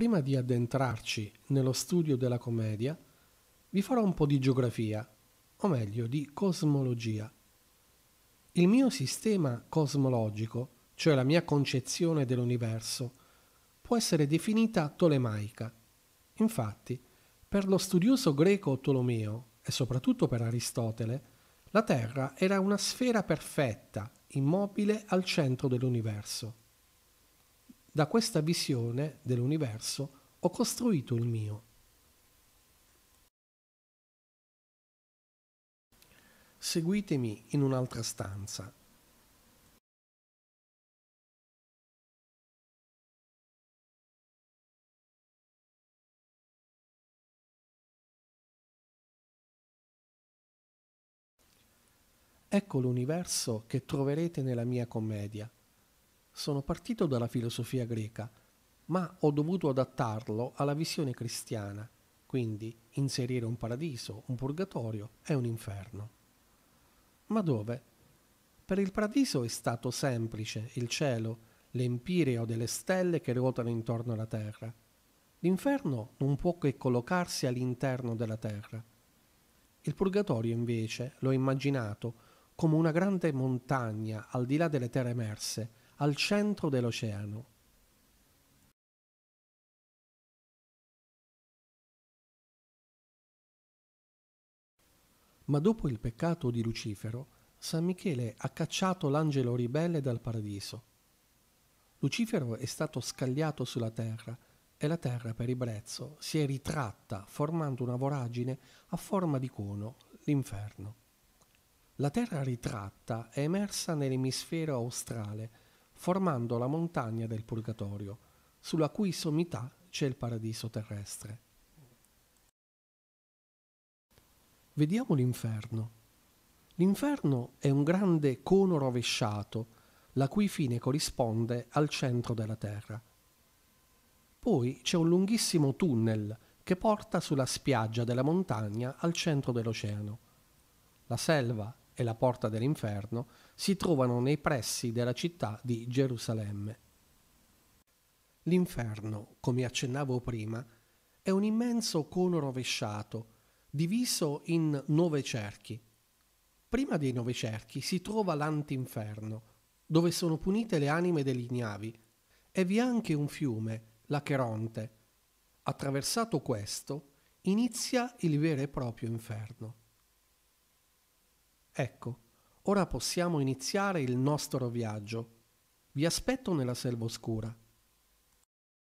prima di addentrarci nello studio della commedia, vi farò un po' di geografia, o meglio di cosmologia. Il mio sistema cosmologico, cioè la mia concezione dell'universo, può essere definita tolemaica. Infatti, per lo studioso greco Tolomeo e soprattutto per Aristotele, la Terra era una sfera perfetta, immobile al centro dell'universo. Da questa visione dell'universo ho costruito il mio. Seguitemi in un'altra stanza. Ecco l'universo che troverete nella mia commedia sono partito dalla filosofia greca, ma ho dovuto adattarlo alla visione cristiana, quindi inserire un paradiso, un purgatorio e un inferno. Ma dove? Per il paradiso è stato semplice il cielo, l'empireo delle stelle che ruotano intorno alla terra. L'inferno non può che collocarsi all'interno della terra. Il purgatorio invece l'ho immaginato come una grande montagna al di là delle terre emerse, al centro dell'oceano. Ma dopo il peccato di Lucifero, San Michele ha cacciato l'angelo ribelle dal paradiso. Lucifero è stato scagliato sulla terra e la terra per ribrezzo si è ritratta formando una voragine a forma di cono, l'inferno. La terra ritratta è emersa nell'emisfero australe formando la montagna del Purgatorio, sulla cui sommità c'è il paradiso terrestre. Vediamo l'inferno. L'inferno è un grande cono rovesciato, la cui fine corrisponde al centro della Terra. Poi c'è un lunghissimo tunnel che porta sulla spiaggia della montagna al centro dell'oceano. La selva e la porta dell'inferno si trovano nei pressi della città di Gerusalemme. L'inferno, come accennavo prima, è un immenso cono rovesciato, diviso in nove cerchi. Prima dei nove cerchi si trova l'antinferno, dove sono punite le anime degli ignavi, e vi è anche un fiume, l'Acheronte. Attraversato questo, inizia il vero e proprio inferno. Ecco, ora possiamo iniziare il nostro viaggio. Vi aspetto nella selva oscura.